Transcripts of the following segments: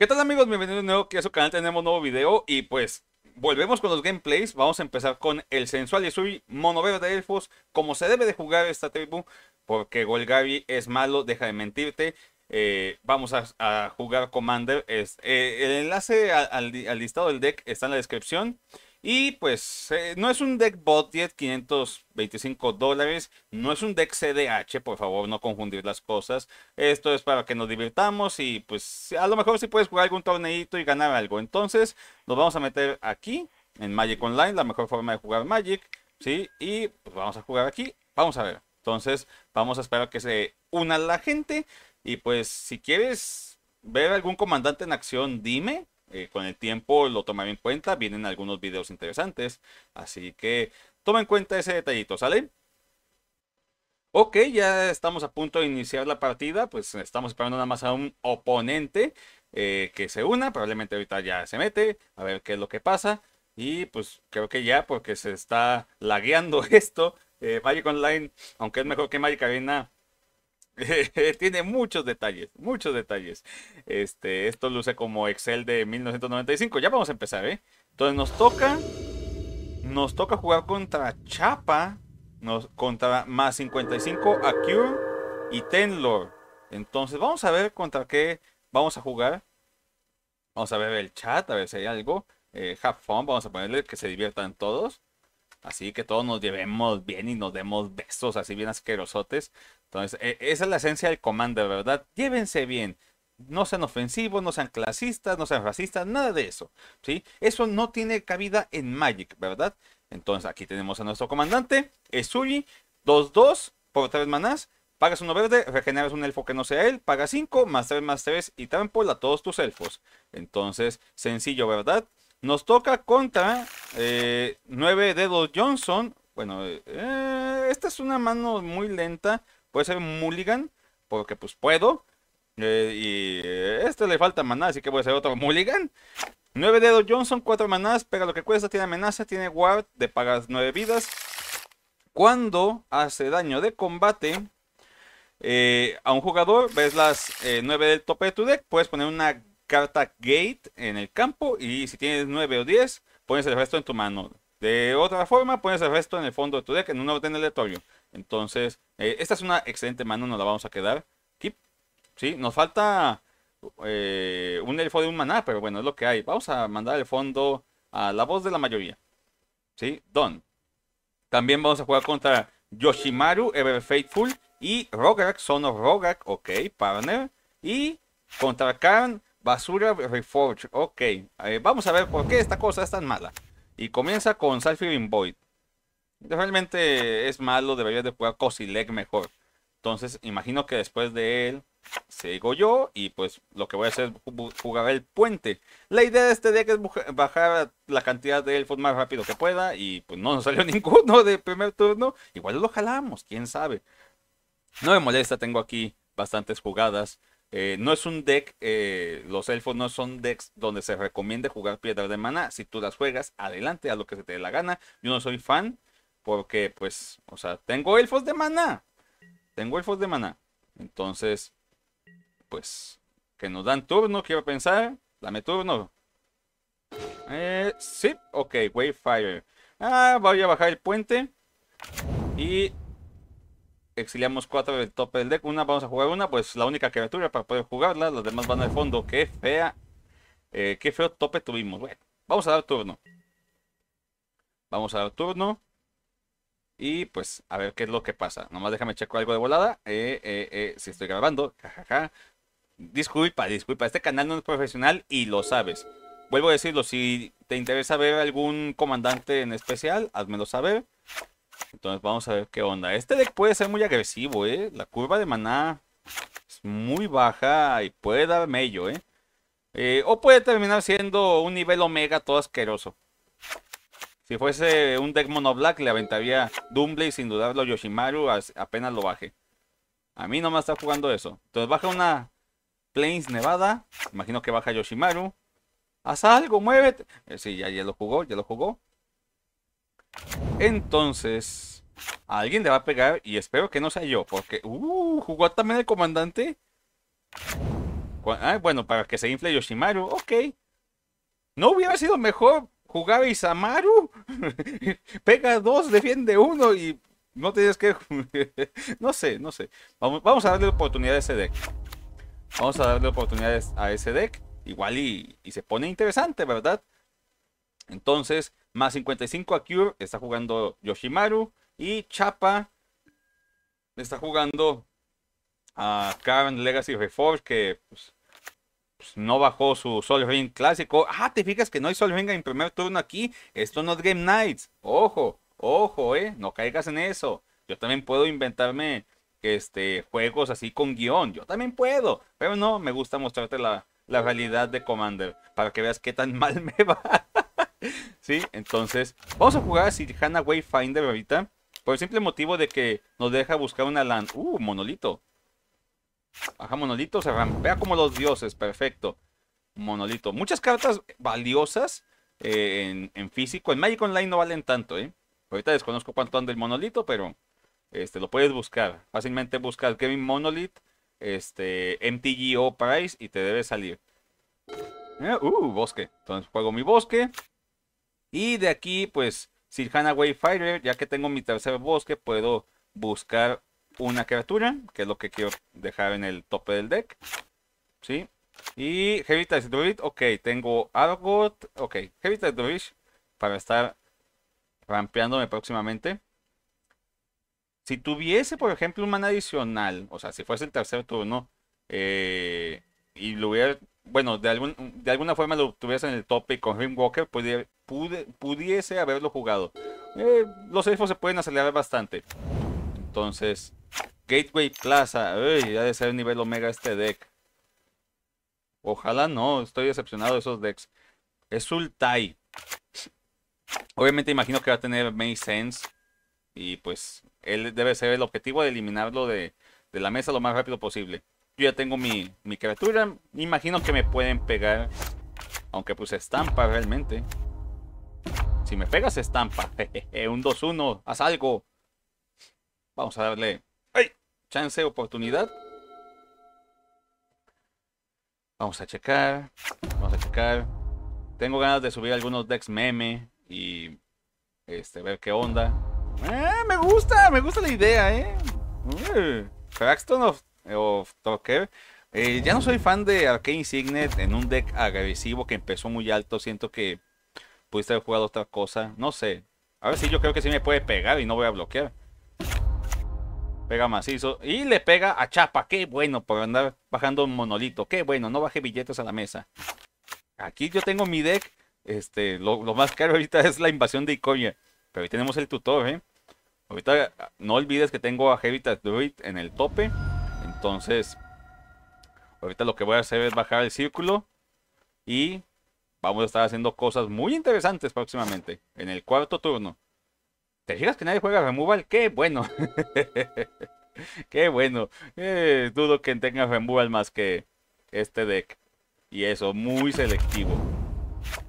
¿Qué tal amigos? Bienvenidos de nuevo aquí a su canal, tenemos nuevo video y pues volvemos con los gameplays, vamos a empezar con el sensual Yasui, mono de elfos, como se debe de jugar esta tribu, porque Golgari es malo, deja de mentirte, eh, vamos a, jugar Commander, eh, el enlace al listado del deck está en la descripción, y pues eh, no es un deck yet, 525 dólares. No es un deck CDH, por favor, no confundir las cosas. Esto es para que nos divirtamos y pues a lo mejor si puedes jugar algún torneito y ganar algo. Entonces nos vamos a meter aquí en Magic Online, la mejor forma de jugar Magic. ¿sí? Y pues vamos a jugar aquí. Vamos a ver. Entonces vamos a esperar que se una la gente. Y pues si quieres ver algún comandante en acción, dime. Eh, con el tiempo lo tomaré en cuenta, vienen algunos videos interesantes, así que toma en cuenta ese detallito, ¿sale? Ok, ya estamos a punto de iniciar la partida, pues estamos esperando nada más a un oponente eh, que se una, probablemente ahorita ya se mete, a ver qué es lo que pasa, y pues creo que ya porque se está lagueando esto, eh, Magic Online, aunque es mejor que Magic Arena, tiene muchos detalles, muchos detalles. Este, esto luce como Excel de 1995. Ya vamos a empezar, ¿eh? Entonces nos toca. Nos toca jugar contra Chapa. contra más 55 AQ y Tenlor. Entonces vamos a ver contra qué vamos a jugar. Vamos a ver el chat, a ver si hay algo. Eh, have fun, vamos a ponerle que se diviertan todos. Así que todos nos llevemos bien y nos demos besos así bien asquerosotes. Entonces, e, esa es la esencia del Commander, ¿verdad? Llévense bien. No sean ofensivos, no sean clasistas, no sean racistas, nada de eso. ¿sí? Eso no tiene cabida en Magic, ¿verdad? Entonces, aquí tenemos a nuestro comandante, Esuli, 2-2 por 3 manás. Pagas uno verde, regeneras un elfo que no sea él, pagas 5, más 3, más 3 y trampo a todos tus elfos. Entonces, sencillo, ¿verdad? Nos toca contra 9 eh, dedos Johnson. Bueno, eh, esta es una mano muy lenta. Puede ser Mulligan, porque pues puedo. Eh, y este le falta maná, así que voy a hacer otro Mulligan. 9 dedos Johnson, 4 manás, pega lo que cuesta, tiene amenaza, tiene guard, de pagar 9 vidas. Cuando hace daño de combate, a un jugador, ves las 9 del tope de tu deck, puedes poner una carta gate en el campo y si tienes 9 o 10, pones el resto en tu mano. De otra forma, pones el resto en el fondo de tu deck en un orden aleatorio. Entonces, eh, esta es una excelente mano, nos la vamos a quedar. Keep. Sí, nos falta eh, un elfo de un maná, pero bueno, es lo que hay. Vamos a mandar el fondo a la voz de la mayoría. Sí, Don. También vamos a jugar contra Yoshimaru, Ever Faithful y Rogak, Son of Rogak, ok, partner. Y contra Karn Basura Reforge, ok. Eh, vamos a ver por qué esta cosa es tan mala. Y comienza con Sulfur Void. Realmente es malo, debería de jugar Cosileg mejor. Entonces, imagino que después de él sigo yo y pues lo que voy a hacer es jugar el puente. La idea de este deck es bajar la cantidad de elfos más rápido que pueda y pues no nos salió ninguno de primer turno. Igual lo jalamos, quién sabe. No me molesta, tengo aquí bastantes jugadas eh, no es un deck, eh, los elfos no son decks donde se recomiende jugar piedras de mana. Si tú las juegas, adelante, a lo que se te dé la gana. Yo no soy fan porque, pues, o sea, tengo elfos de mana, Tengo elfos de mana, Entonces, pues, que nos dan turno, quiero pensar. Dame turno. Eh, sí, ok, Wayfire. Ah, voy a bajar el puente. Y exiliamos cuatro del tope del deck. Una vamos a jugar una, pues la única criatura para poder jugarla. Las demás van al fondo. Qué fea. Eh, qué feo tope tuvimos. Bueno, vamos a dar turno. Vamos a dar turno. Y pues a ver qué es lo que pasa. Nomás déjame checo algo de volada. Eh, eh, si estoy grabando. Jajaja. Disculpa, disculpa. Este canal no es profesional y lo sabes. Vuelvo a decirlo. Si te interesa ver algún comandante en especial, házmelo saber. Entonces vamos a ver qué onda. Este deck puede ser muy agresivo, ¿eh? La curva de maná es muy baja y puede dar mello, ¿eh? eh o puede terminar siendo un nivel omega todo asqueroso. Si fuese un deck mono black le aventaría Doomblade sin dudarlo Yoshimaru apenas lo baje. A mí no me está jugando eso. Entonces baja una Plains Nevada. Imagino que baja Yoshimaru. Haz algo, muévete. Eh, sí, ya lo jugó, ya lo jugó. Entonces, alguien le va a pegar y espero que no sea yo, porque... Uh, ¿Jugó también el comandante? Ah, bueno, para que se infle Yoshimaru, ok. ¿No hubiera sido mejor jugar a Isamaru? Pega dos, defiende uno y no tienes que... no sé, no sé. Vamos, a darle oportunidad a ese deck. Vamos a darle oportunidades a ese deck. Igual y, y se pone interesante, ¿verdad? Entonces, más 55 a Cure está jugando Yoshimaru. Y Chapa está jugando a Karen Legacy Reforge, que pues, pues, no bajó su Sol Ring clásico. Ah, te fijas que no hay Sol Ring en primer turno aquí. Esto no es Game Nights. Ojo, ojo, eh. No caigas en eso. Yo también puedo inventarme este, juegos así con guión. Yo también puedo. Pero no, me gusta mostrarte la, la realidad de Commander. Para que veas qué tan mal me va. ¿Sí? Entonces, vamos a jugar a Sirhana Wayfinder ahorita. Por el simple motivo de que nos deja buscar una land. Uh, monolito. Baja monolito se rampea como los dioses. Perfecto. Monolito. Muchas cartas valiosas eh, en, físico. En Magic Online no valen tanto, ¿eh? Ahorita desconozco cuánto anda el monolito, pero este, lo puedes buscar. Fácilmente buscar Kevin Monolith, este, MTGO Price y te debe salir. Eh, uh, bosque. Entonces juego mi bosque. Y de aquí, pues, Sirhana Wayfinder, ya que tengo mi tercer bosque, puedo buscar una criatura, que es lo que quiero dejar en el tope del deck. ¿Sí? Y Heritage Druid, ok, tengo Argot, ok, Heritage Druid para estar rampeándome próximamente. Si tuviese, por ejemplo, un mana adicional, o sea, si fuese el tercer turno eh, y lo hubiera bueno, de, algún, de alguna forma lo tuviese en el tope y con Rimwalker walker pudiese haberlo jugado. Eh, los elfos se pueden acelerar bastante. Entonces, Gateway Plaza. Uy, ya de ser nivel omega este deck. Ojalá no, estoy decepcionado de esos decks. Es Sultai. Obviamente imagino que va a tener May Sense. Y pues él debe ser el objetivo de eliminarlo de la mesa lo más rápido posible. Yo ya tengo mi, criatura. Me imagino que me pueden pegar. Aunque puse estampa realmente. Si me pegas estampa. un 2-1. Haz algo. Vamos a darle. ¡Ay! Chance, oportunidad. Vamos a checar. Vamos a checar. Tengo ganas de subir algunos decks meme. Y. Este, ver qué onda. Eh, me gusta, me gusta la idea, eh. Mm, of eh, of eh, ya no soy fan de Arcane Signet en un deck agresivo que empezó muy alto. Siento que pudiste haber jugado otra cosa. No sé. A ver si yo creo que sí me puede pegar y no voy a bloquear. Pega macizo. Y le pega a Chapa. Qué bueno por andar bajando un monolito. Qué bueno, no baje billetes a la mesa. Aquí yo tengo mi deck. Este, lo, más caro ahorita es la invasión de Iconia. Pero ahí tenemos el tutor, ¿eh? Ahorita ah, no olvides que tengo a Heavy Druid en el tope. Entonces, ahorita lo que voy a hacer es bajar el círculo y vamos a estar haciendo cosas muy interesantes próximamente en el cuarto turno. ¿Te fijas que nadie juega removal? ¡Qué bueno! ¡Qué bueno! Eh, dudo que tenga removal más que este deck. Y eso, muy selectivo.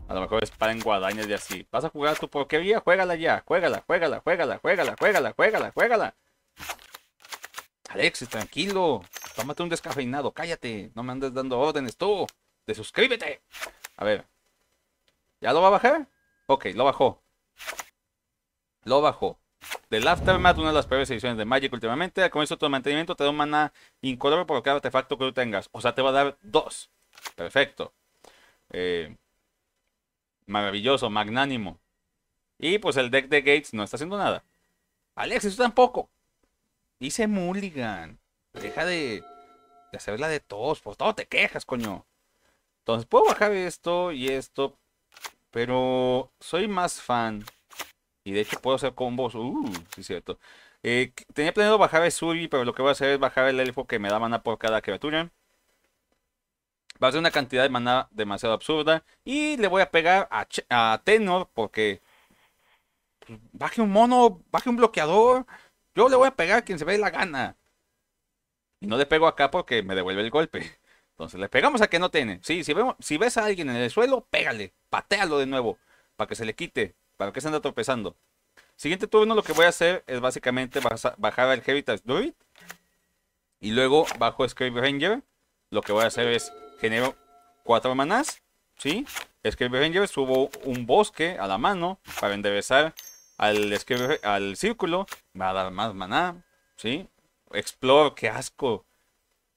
A lo mejor es en guadañas y así. ¿Vas a jugar tu porquería? Juégala ya. Juégala, juégala, juégala, juégala, juégala, juégala, juégala. Alexis, tranquilo. Tómate un descafeinado. Cállate. No me andes dando órdenes tú. Desuscríbete. A ver. ¿Ya lo va a bajar? Ok, lo bajó. Lo bajó. Del Aftermath, una de las peores ediciones de Magic últimamente. Al comienzo de tu mantenimiento te da un mana incoloro por cada artefacto que tú tengas. O sea, te va a dar dos. Perfecto. Eh, maravilloso, magnánimo. Y pues el deck de Gates no está haciendo nada. Alexis, tú tampoco. Dice Mulligan. Deja de, hacerla de todos. Por pues, todo te quejas, coño. Entonces puedo bajar esto y esto. Pero soy más fan. Y de hecho puedo hacer combos. Uh, sí, cierto. Eh, tenía planeado bajar el Suri, pero lo que voy a hacer es bajar el elfo que me da mana por cada criatura. Va a ser una cantidad de mana demasiado absurda. Y le voy a pegar a, a Tenor porque... Pues, baje un mono, baje un bloqueador. Yo le voy a pegar a quien se ve la gana. Y no le pego acá porque me devuelve el golpe. Entonces le pegamos a que no tiene. Sí, si, si ves a alguien en el suelo, pégale, patealo de nuevo, para que se le quite, para que se anda tropezando. Siguiente turno lo que voy a hacer es básicamente bajar al Heavy Druid. Y luego bajo Scrape Ranger. Lo que voy a hacer es genero cuatro manás. ¿sí? Ranger subo un bosque a la mano para enderezar al, al círculo, va a dar más maná, ¿sí? Explore, qué asco.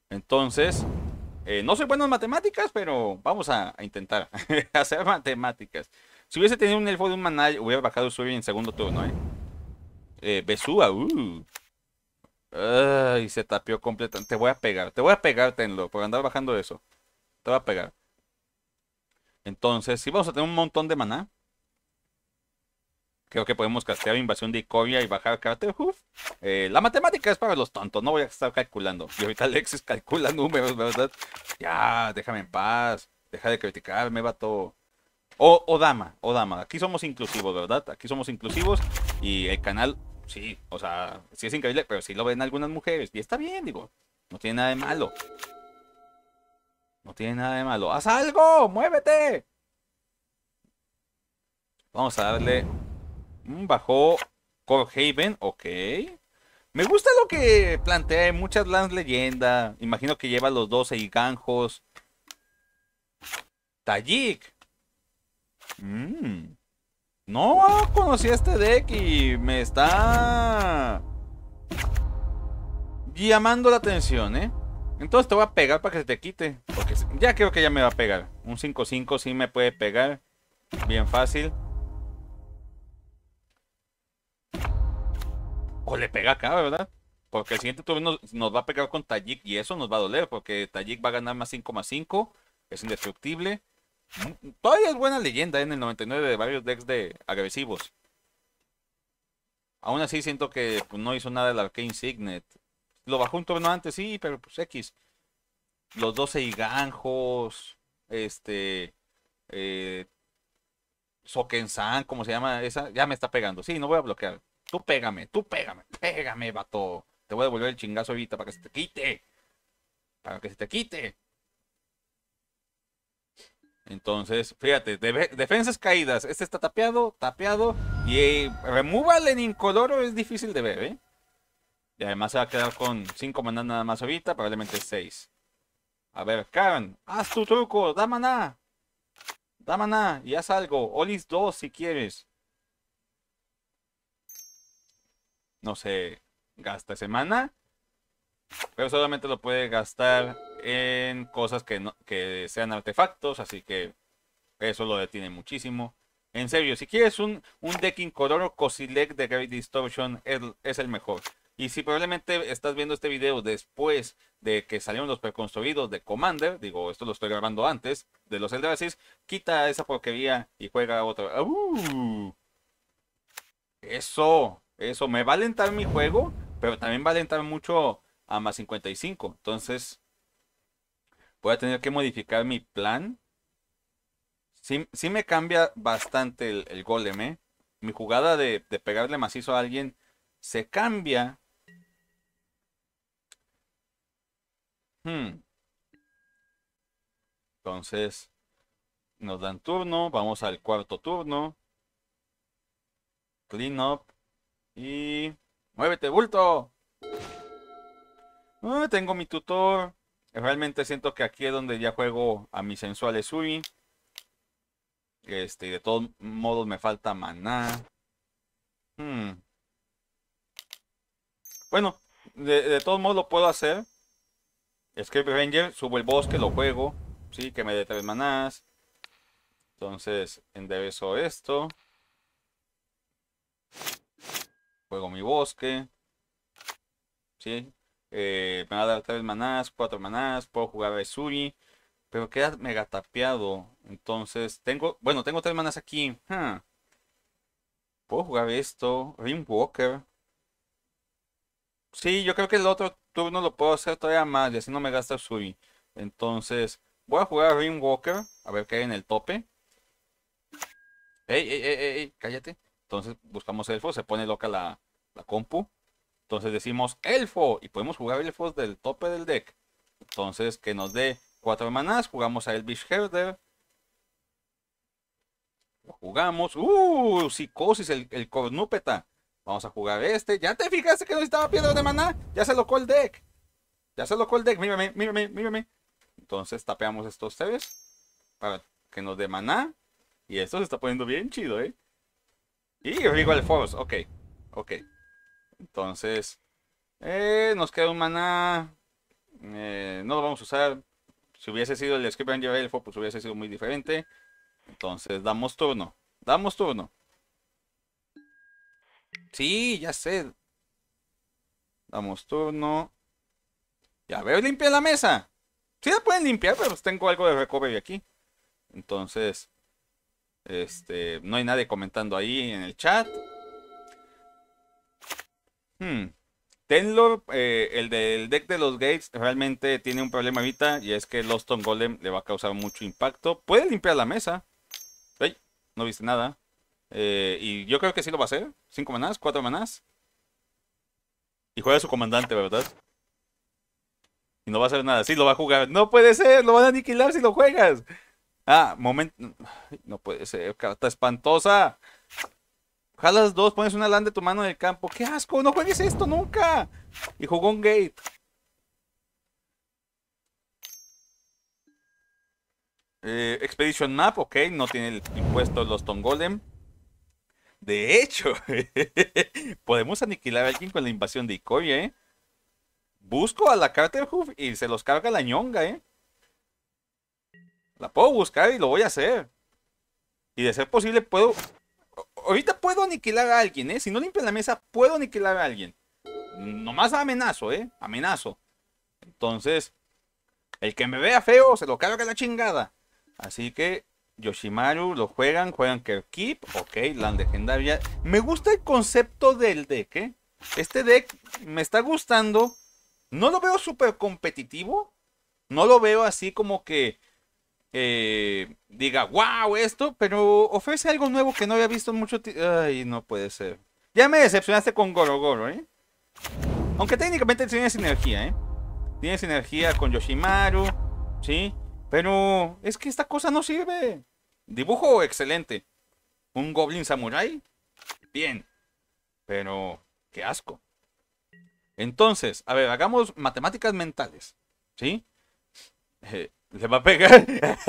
Entonces, eh, no soy bueno en matemáticas, pero vamos a, intentar hacer matemáticas. Si hubiese tenido un elfo de un maná, hubiera bajado subir en segundo turno, ¿eh? eh Besúa, uh. Ay, se tapió completamente. Te voy a pegar, te voy a pegar, tenlo, por andar bajando eso. Te voy a pegar. Entonces, si vamos a tener un montón de maná, Creo que podemos castear invasión de Icoria y bajar Carter eh, la matemática es para los tontos, no voy a estar calculando. Y ahorita Alexis calcula números, ¿verdad? Ya, déjame en paz. Deja de criticarme, vato. todo. o dama, o dama. Aquí somos inclusivos, ¿verdad? Aquí somos inclusivos y el canal, sí, o sea, sí es increíble, pero sí lo ven algunas mujeres. Y está bien, digo. No tiene nada de malo. No tiene nada de malo. ¡Haz algo! ¡Muévete! Vamos a darle Mm, bajó Haven, ok. Me gusta lo que plantea, muchas lands leyenda. Imagino que lleva los 12 y ganjos. Tajik. Mm. No conocía este deck y me está llamando la atención, ¿eh? Entonces te voy a pegar para que se te quite. Porque ya creo que ya me va a pegar. Un 5-5 sí me puede pegar. Bien fácil. o le pega acá, ¿verdad? Porque el siguiente turno nos, va a pegar con Tajik y eso nos va a doler, porque Tajik va a ganar más más 5 5. es indestructible. Todavía es buena leyenda ¿eh? en el 99 de varios decks de agresivos. Aún así siento que pues, no hizo nada el Arcane Signet. Lo bajó un turno antes, sí, pero pues X. Los 12 Iganjos, este, eh, Sokensan, ¿cómo se llama esa, ya me está pegando. Sí, no voy a bloquear. Tú pégame, tú pégame, pégame, vato. Te voy a devolver el chingazo ahorita para que se te quite. Para que se te quite. Entonces, fíjate, defensas caídas. Este está tapeado, tapeado. Y eh, en incoloro es difícil de ver, ¿eh? Y además se va a quedar con 5 maná nada más ahorita, probablemente seis. A ver, Karen, haz tu truco, da maná. Da maná y haz algo. Olis 2 si quieres. no se gasta semana, pero solamente lo puede gastar en cosas que, no, que sean artefactos, así que eso lo detiene muchísimo. En serio, si quieres un, un deck incoloro, Cosilec de Gravity Distortion es, es, el mejor. Y si probablemente estás viendo este video después de que salieron los preconstruidos de Commander, digo, esto lo estoy grabando antes, de los Eldrassis, quita esa porquería y juega otro. Uh, eso. Eso me va a alentar mi juego, pero también va a alentar mucho a más 55. Entonces, voy a tener que modificar mi plan. Sí, me cambia bastante el, golem, ¿eh? Mi jugada de, pegarle macizo a alguien se cambia. Hmm. Entonces, nos dan turno. Vamos al cuarto turno. Clean up. Y... ¡Muévete, bulto! Ah, tengo mi tutor. Realmente siento que aquí es donde ya juego a mi sensual Esui. Este, de todos modos me falta maná. Hmm. Bueno, de, todos modos lo puedo hacer. Escape Ranger, subo el bosque, lo juego. Sí, que me dé tres manás. Entonces, enderezo esto juego mi bosque. ¿Sí? Eh, me va a dar tres manás, cuatro manás, puedo jugar a Zuri. Pero queda mega tapeado. Entonces, tengo. Bueno, tengo tres manás aquí. Puedo jugar esto. Rimwalker. Sí, yo creo que el otro turno lo puedo hacer todavía más. Y así no me gasta Zuri. Entonces, voy a jugar a Rimwalker. A ver qué hay en el tope. ey, ey, ey! ey cállate entonces buscamos elfo. se pone loca la, compu. Entonces decimos elfo y podemos jugar elfo del tope del deck. Entonces que nos dé cuatro manás, jugamos a Elvish Herder. Lo jugamos. ¡Uh! Psicosis, el, el cornúpeta. Vamos a jugar este. ¿Ya te fijaste que no estaba piedra de maná? Ya se locó el deck. Ya se locó el deck. Mírame, mírame, mírame. Entonces tapeamos estos tres para que nos dé maná. Y esto se está poniendo bien chido, ¿eh? Y Regal Force, ok. Ok. Entonces, eh, nos queda un maná. Eh, no lo vamos a usar. Si hubiese sido el Skip Ranger Elfo, pues hubiese sido muy diferente. Entonces, damos turno. Damos turno. Sí, ya sé. Damos turno. Ya veo, limpia la mesa. Sí la pueden limpiar, pero pues tengo algo de recovery aquí. Entonces, este, no hay nadie comentando ahí en el chat. Hmm. Tenlor, eh, el del deck de los Gates, realmente tiene un problema ahorita y es que on Golem le va a causar mucho impacto. Puede limpiar la mesa. no viste nada. Eh, y yo creo que sí lo va a hacer. Cinco manás, cuatro manás. Y juega su comandante, ¿verdad? Y no va a hacer nada. Sí, lo va a jugar. No puede ser, lo van a aniquilar si lo juegas. Ah, momento. No puede ser, carta espantosa. Jalas dos, pones una land de tu mano en el campo. ¡Qué asco! ¡No juegues esto nunca! Y jugó un gate. Eh, Expedition Map, ok, no tiene el impuesto los Tongolem. De hecho, podemos aniquilar a alguien con la invasión de Ikoria, ¿eh? Busco a la Carterhoof y se los carga la ñonga, ¿eh? La puedo buscar y lo voy a hacer. Y de ser posible puedo... Ahorita puedo aniquilar a alguien, ¿eh? Si no limpia la mesa, puedo aniquilar a alguien. Nomás amenazo, ¿eh? Amenazo. Entonces, el que me vea feo, se lo carga la chingada. Así que Yoshimaru lo juegan, juegan Care Keep, ok, Land Legendaria. Me gusta el concepto del deck, ¿eh? Este deck me está gustando. No lo veo súper competitivo. No lo veo así como que eh, diga, wow, esto, pero ofrece algo nuevo que no había visto en mucho tiempo. Ay, no puede ser. Ya me decepcionaste con Goro ¿eh? Aunque técnicamente tiene sinergia, ¿eh? Tiene sinergia con Yoshimaru, ¿sí? Pero es que esta cosa no sirve. Dibujo excelente. Un Goblin Samurai, bien. Pero, qué asco. Entonces, a ver, hagamos matemáticas mentales, ¿sí? Eh, le va a pegar.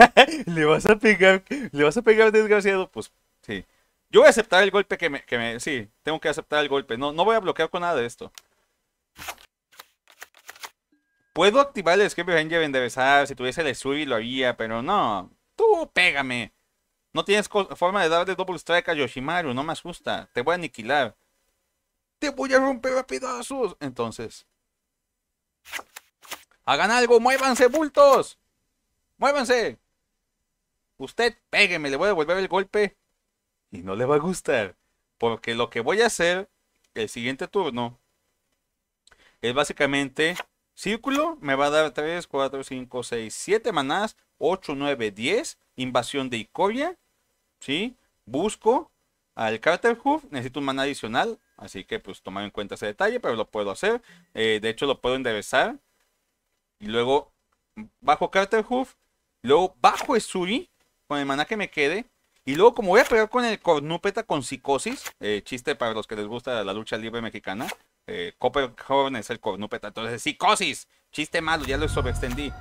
le vas a pegar. Le vas a pegar, desgraciado. Pues sí. Yo voy a aceptar el golpe que me, que me. Sí, tengo que aceptar el golpe. No, no voy a bloquear con nada de esto. Puedo activar el Escape Ranger en besar. Si tuviese el Suri lo haría, pero no. Tú pégame. No tienes forma de darle double strike a Yoshimaru. No me asusta. Te voy a aniquilar. Te voy a romper a pedazos. Entonces. Hagan algo. Muévanse, bultos muévanse. Usted pégueme, le voy a devolver el golpe y no le va a gustar. Porque lo que voy a hacer el siguiente turno es básicamente círculo, me va a dar 3, 4, 5, 6, 7 manás, 8, 9, 10, invasión de Icoria, ¿sí? Busco al Carter Hoof, necesito un mana adicional, así que pues tomar en cuenta ese detalle, pero lo puedo hacer, eh, de hecho lo puedo enderezar. Y luego bajo Carter Hoof, Luego bajo Esuri con el maná que me quede. Y luego, como voy a pegar con el cornúpeta con psicosis, eh, chiste para los que les gusta la lucha libre mexicana, eh, Copper Horn es el cornúpeta, entonces psicosis, chiste malo, ya lo sobreextendí.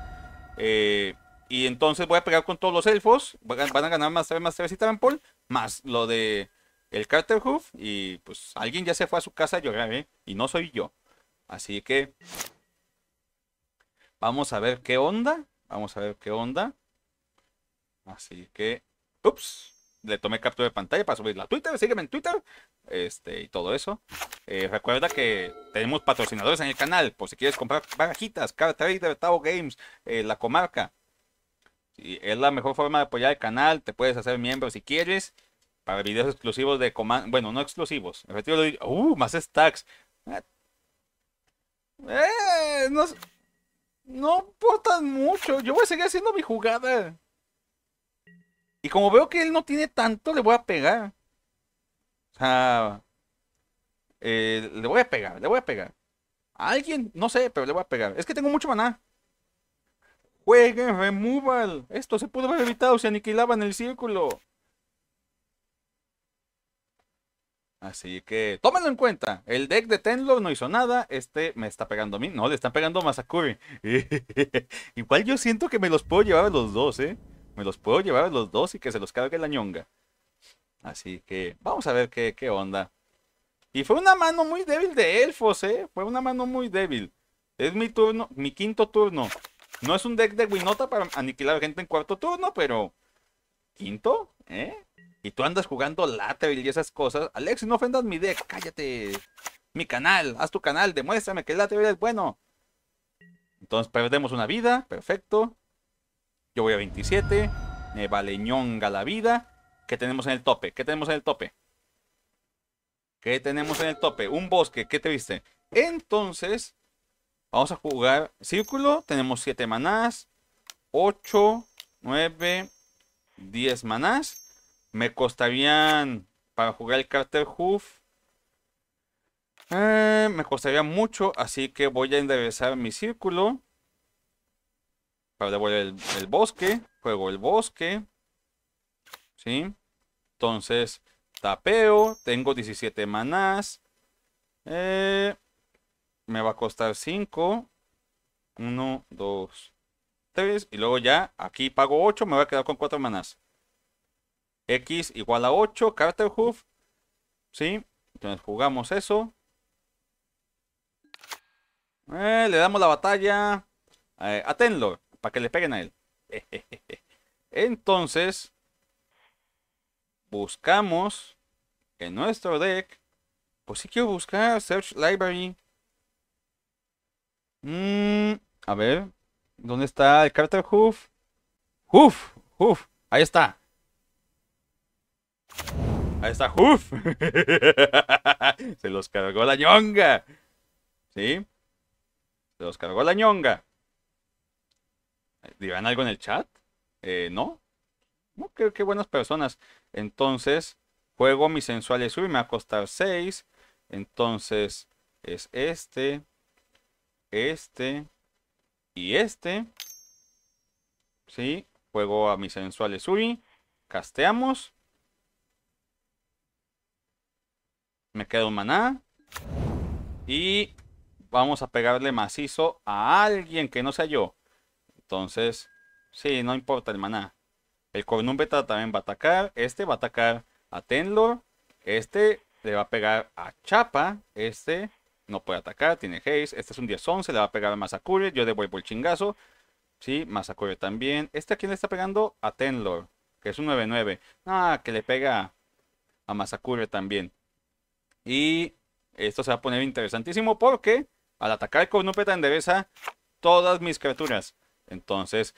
Eh, y entonces voy a pegar con todos los elfos, van a ganar más 3, más 3 y Trampol más lo de el Carter Hoof, y pues alguien ya se fue a su casa a llorar, ¿eh? Y no soy yo. Así que vamos a ver qué onda. Vamos a ver qué onda. Así que, ups, le tomé captura de pantalla para subirla a Twitter. Sígueme en Twitter este, y todo eso. Eh, recuerda que tenemos patrocinadores en el canal. Por si quieres comprar barajitas, Card Trader, Tao Games, eh, La Comarca. Y es la mejor forma de apoyar el canal. Te puedes hacer miembro si quieres. Para videos exclusivos de comando. Bueno, no exclusivos. En uh, más stacks. Eh, no, no importa mucho. Yo voy a seguir haciendo mi jugada. Y como veo que él no tiene tanto, le voy a pegar. O sea, eh, le voy a pegar, le voy a pegar. alguien, no sé, pero le voy a pegar. Es que tengo mucho maná. Jueguen removal. Esto se pudo haber evitado si aniquilaban el círculo. Así que tómenlo en cuenta. El deck de Tenlo no hizo nada. Este me está pegando a mí. No, le están pegando a Masakuri. Igual yo siento que me los puedo llevar a los dos, ¿eh? Me los puedo llevar a los dos y que se los cargue la ñonga. Así que vamos a ver qué, qué onda. Y fue una mano muy débil de elfos, ¿eh? Fue una mano muy débil. Es mi turno, mi quinto turno. No es un deck de Winota para aniquilar gente en cuarto turno, pero... ¿Quinto? ¿Eh? y tú andas jugando Lateral y esas cosas, Alex, no ofendas mi deck, cállate. Mi canal, haz tu canal, demuéstrame que el Lateral es bueno. Entonces perdemos una vida, perfecto. Yo voy a 27. Me vale ñonga la vida. ¿Qué tenemos en el tope? ¿Qué tenemos en el tope? ¿Qué tenemos en el tope? Un bosque, ¿qué te viste? Entonces, vamos a jugar círculo. Tenemos 7 manás, 8, 9, 10 manás. Me costarían para jugar el Carter Hoof. Eh, me costaría mucho, así que voy a enderezar mi círculo. Para devolver el, bosque. Juego el bosque. ¿Sí? Entonces, tapeo. Tengo 17 manás. Eh, me va a costar 5. 1, 2, 3. Y luego ya aquí pago 8. Me va a quedar con 4 manás. X igual a 8, Hoof. ¿Sí? Entonces jugamos eso. Eh, le damos la batalla eh, a Tenlor para que le peguen a él. Entonces, buscamos en nuestro deck. Pues sí quiero buscar Search Library. Mm, a ver, ¿dónde está el Carter Hoof? Hoof, Hoof, ahí está. Ahí está, ¡uf! Se los cargó la ñonga. ¿Sí? Se los cargó la ñonga. ¿Dirán algo en el chat? Eh, no. No, creo buenas personas. Entonces, juego mi sensual y me va a costar 6. Entonces, es este, este y este. ¿Sí? Juego a mi sensual UI, Casteamos. Me queda un maná. Y vamos a pegarle macizo a alguien que no sea yo. Entonces, sí, no importa el maná. El beta también va a atacar. Este va a atacar a Tenlor. Este le va a pegar a Chapa. Este no puede atacar, tiene Haze. Este es un 10-11, le va a pegar a Masakure. Yo devuelvo el chingazo. Sí, Masakure también. ¿Este aquí le está pegando? A Tenlor, que es un 9-9. Ah, que le pega a Masakure también. Y esto se va a poner interesantísimo porque al atacar con un endereza todas mis criaturas. Entonces,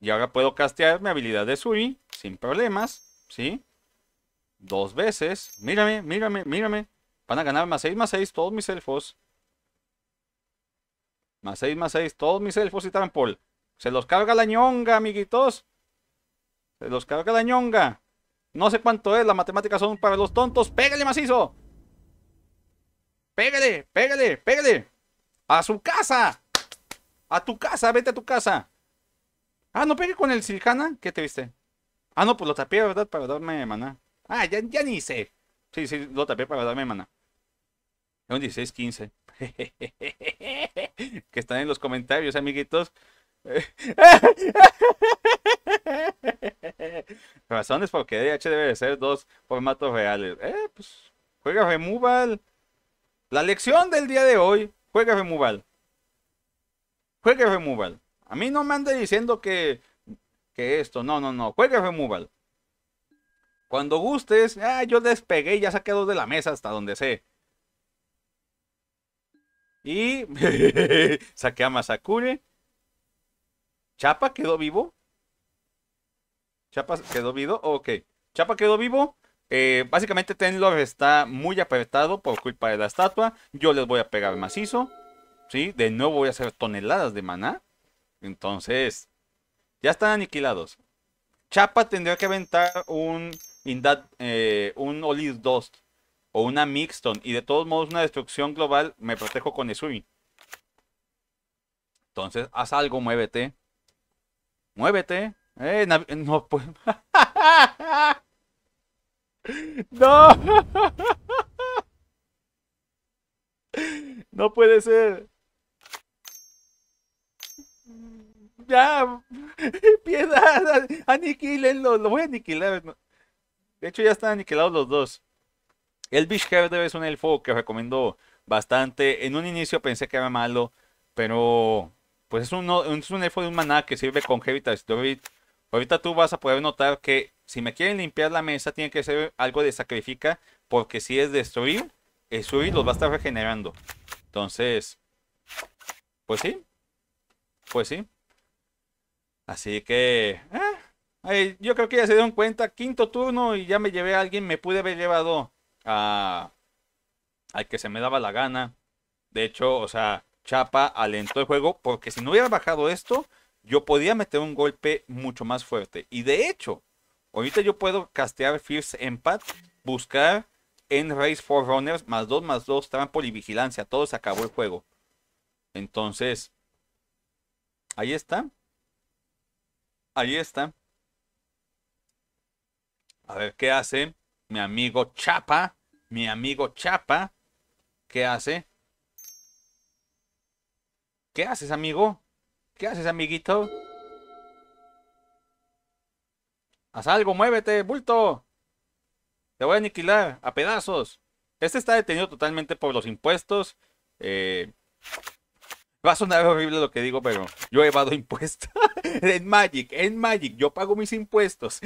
y ahora puedo castear mi habilidad de Sui sin problemas, ¿sí? Dos veces. Mírame, mírame, mírame. Van a ganar más 6, más 6 todos mis elfos. Más 6, más 6 todos mis elfos y Trampol. Se los carga la ñonga, amiguitos. Se los carga la ñonga. No sé cuánto es, las matemáticas son para los tontos. ¡Pégale, macizo! ¡Pégale, pégale, pégale! ¡A su casa! ¡A tu casa! ¡Vete a tu casa! Ah, no pegue con el Siljana. ¿Qué te viste? Ah, no, pues lo tapé, ¿verdad? Para darme maná. Ah, ya, ya ni sé. Sí, sí, lo tapé para darme maná. Es un 16-15. que están en los comentarios, amiguitos. Razones porque DH debe de ser dos formatos reales. Eh, pues, juega removal. La lección del día de hoy, juega removal. Juega removal. A mí no me ande diciendo que, que esto, no, no, no, juega removal. Cuando gustes, ah, yo despegué y ya saqué dos de la mesa hasta donde sé. Y saqué a Masakure. ¿Chapa quedó vivo? ¿Chapa quedó vivo? Ok. ¿Chapa quedó vivo? Eh, básicamente Tenlor está muy apretado por culpa de la estatua. Yo les voy a pegar macizo. ¿Sí? De nuevo voy a hacer toneladas de maná. Entonces, ya están aniquilados. Chapa tendría que aventar un Indad, eh, un o una Mixton. Y de todos modos, una destrucción global me protejo con Esui. Entonces, haz algo, muévete. Muévete. Eh, eh, no, pues. no. no puede ser. Ya, piedad, aniquílenlo, lo voy a aniquilar. De hecho, ya están aniquilados los dos. El Beach Herder es un elfo que recomiendo bastante. En un inicio pensé que era malo, pero pues es un, es un elfo de un maná que sirve con heavy touch. Ahorita tú vas a poder notar que si me quieren limpiar la mesa, tiene que ser algo de sacrifica, porque si es destruir, el Suri los va a estar regenerando. Entonces, pues sí, pues sí. Así que, eh, yo creo que ya se dieron cuenta, quinto turno y ya me llevé a alguien, me pude haber llevado a, al que se me daba la gana. De hecho, o sea, Chapa alentó el juego porque si no hubiera bajado esto, yo podía meter un golpe mucho más fuerte. Y de hecho, ahorita yo puedo castear Fierce Empath, buscar en Race for Runners más 2 más 2, Trampol y vigilancia. Todo se acabó el juego. Entonces, ahí está. Ahí está. A ver qué hace mi amigo Chapa. Mi amigo Chapa. ¿Qué hace? ¿Qué haces, amigo? ¿Qué haces, amiguito? Haz algo, muévete, bulto. Te voy a aniquilar a pedazos. Este está detenido totalmente por los impuestos. Eh, va a sonar horrible lo que digo, pero yo he evado impuestos. en Magic, en Magic, yo pago mis impuestos.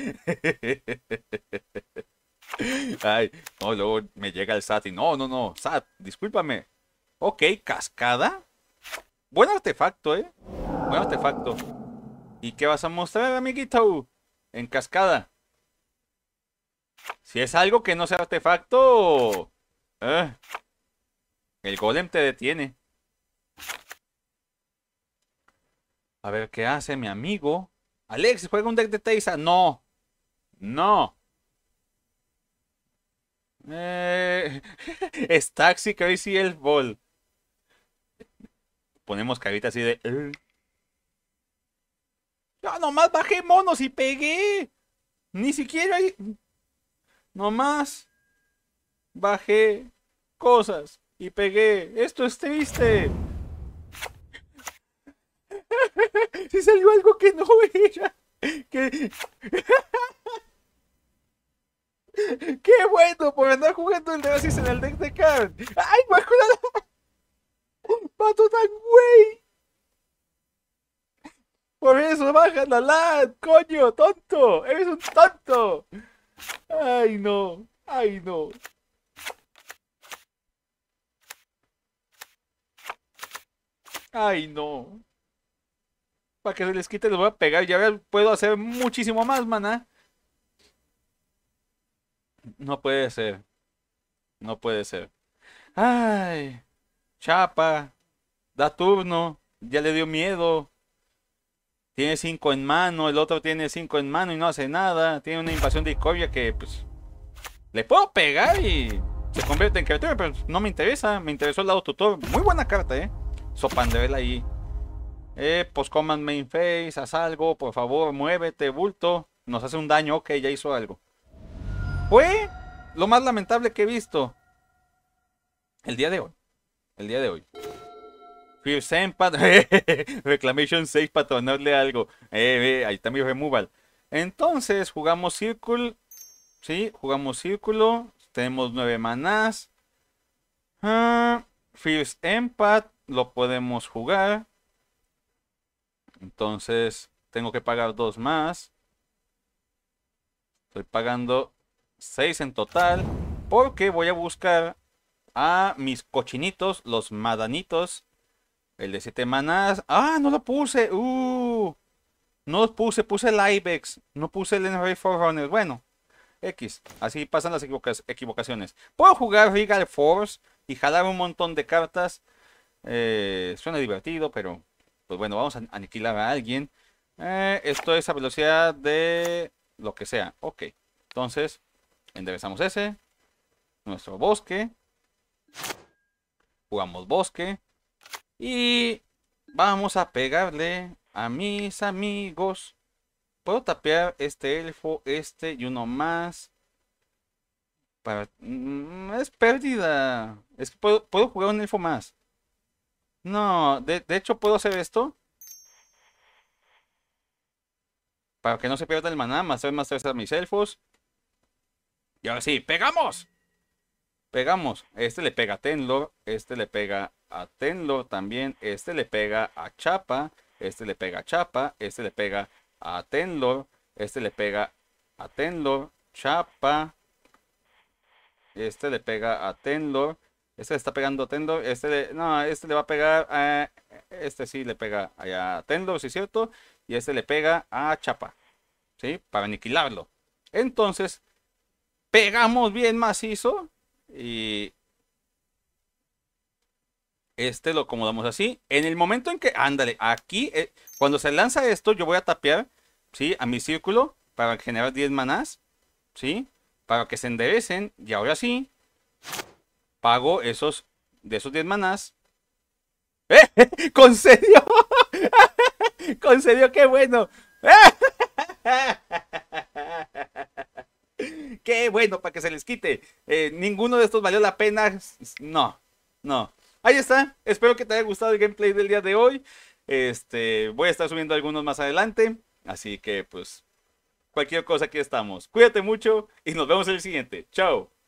Ay, no, luego me llega el SAT y no, no, no, SAT, discúlpame. Ok, cascada. Buen artefacto, ¿eh? Buen artefacto. ¿Y qué vas a mostrar, amiguito? En cascada. Si es algo que no sea artefacto... Eh, el golem te detiene. A ver qué hace mi amigo. Alex, juega un deck de Teiza. No. No. Eh, es Taxi Crazy Elf Ball ponemos carita así de. Eh". Ya nomás bajé monos y pegué. Ni siquiera hay. Nomás bajé cosas y pegué. Esto es triste. Si sí salió algo que no veía Que... Qué bueno por andar jugando el Nemesis en el deck de card ¡Ay, bajó la pato tan güey! Por eso baja la LAN, coño, tonto. Eres un tonto. Ay, no. Ay, no. Ay, no. Para que se les quite, les voy a pegar. Ya puedo hacer muchísimo más, maná. No puede ser. No puede ser. Ay. Chapa, da turno, ya le dio miedo. Tiene cinco en mano, el otro tiene cinco en mano y no hace nada. Tiene una invasión de Discordia que, pues, le puedo pegar y se convierte en criatura, pero no me interesa. Me interesó el lado tutor. Muy buena carta, ¿eh? verla ahí. Eh, pues main face, haz algo, por favor, muévete, bulto. Nos hace un daño, ok, ya hizo algo. Fue lo más lamentable que he visto el día de hoy el día de hoy. First Empath. Reclamation 6 para tornarle algo. Eh, eh, ahí está mi removal. Entonces, jugamos círculo. Sí, jugamos círculo. Tenemos 9 manás. Ah, Fierce Empath lo podemos jugar. Entonces, tengo que pagar dos más. Estoy pagando 6 en total. Porque voy a buscar a mis cochinitos, los madanitos. El de 7 manas. ¡Ah! No lo puse. Uh, no lo puse. Puse el Ibex. No puse el NRA Forerunner. Bueno. X. Así pasan las equivocaciones. Puedo jugar Regal Force y jalar un montón de cartas. Eh, suena divertido, pero... Pues bueno, vamos a aniquilar a alguien. Eh, esto es a velocidad de lo que sea. Ok. Entonces, enderezamos ese. Nuestro bosque. Jugamos bosque. Y vamos a pegarle a mis amigos. Puedo tapear este elfo, este y uno más. Mm, es pérdida. Es que puedo, jugar un elfo más. No, de, hecho puedo hacer esto. Para que no se pierda el maná, más tres, más tres a mis elfos. Y ahora sí, ¡pegamos! pegamos. Este le pega a Tenlor, este le pega a Tenlor también, este le pega a Chapa, este le pega a Chapa, este le pega a Tenlor, este le pega a Tenlor, Chapa, este le pega a Tenlor, este le está pegando a Tenlor, este le, no, este le va a pegar a, este sí le pega a Tenlor, ¿sí es cierto, y este le pega a Chapa, ¿sí? Para aniquilarlo. Entonces, pegamos bien macizo este lo acomodamos así. En el momento en que, ándale, aquí, eh, cuando se lanza esto, yo voy a tapear, ¿sí? A mi círculo para generar 10 manás, ¿sí? Para que se enderecen. Y ahora sí, pago esos, de esos 10 manás. ¡Eh! ¡Concedió! ¡Concedió! ¡Qué bueno! Qué bueno, para que se les quite. Eh, ninguno de estos valió la pena. No, no. Ahí está. Espero que te haya gustado el gameplay del día de hoy. Este, voy a estar subiendo algunos más adelante. Así que, pues, cualquier cosa aquí estamos. Cuídate mucho y nos vemos en el siguiente. Chao.